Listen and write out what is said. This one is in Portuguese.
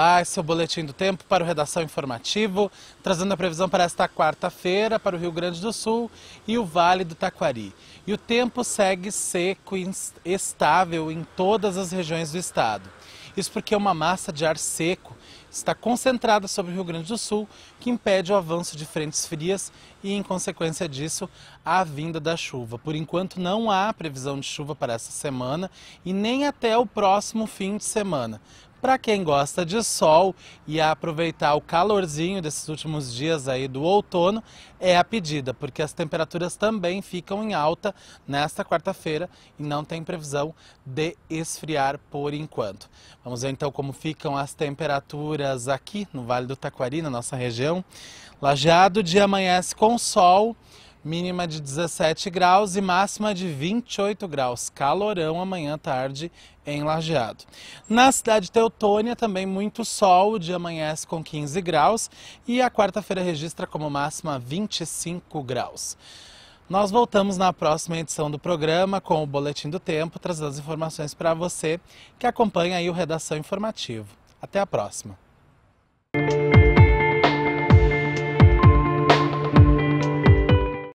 Nicolás, seu é boletim do tempo para o Redação Informativo, trazendo a previsão para esta quarta-feira para o Rio Grande do Sul e o Vale do Taquari. E o tempo segue seco e estável em todas as regiões do estado. Isso porque uma massa de ar seco está concentrada sobre o Rio Grande do Sul, que impede o avanço de frentes frias e, em consequência disso, a vinda da chuva. Por enquanto, não há previsão de chuva para essa semana e nem até o próximo fim de semana para quem gosta de sol e aproveitar o calorzinho desses últimos dias aí do outono, é a pedida, porque as temperaturas também ficam em alta nesta quarta-feira e não tem previsão de esfriar por enquanto. Vamos ver então como ficam as temperaturas aqui no Vale do Taquari, na nossa região. Lajeado, dia amanhece com sol mínima de 17 graus e máxima de 28 graus. Calorão amanhã à tarde em Lajeado. Na cidade de Teutônia, também muito sol, o dia amanhece com 15 graus e a quarta-feira registra como máxima 25 graus. Nós voltamos na próxima edição do programa com o Boletim do Tempo, trazendo as informações para você que acompanha aí o Redação Informativo. Até a próxima.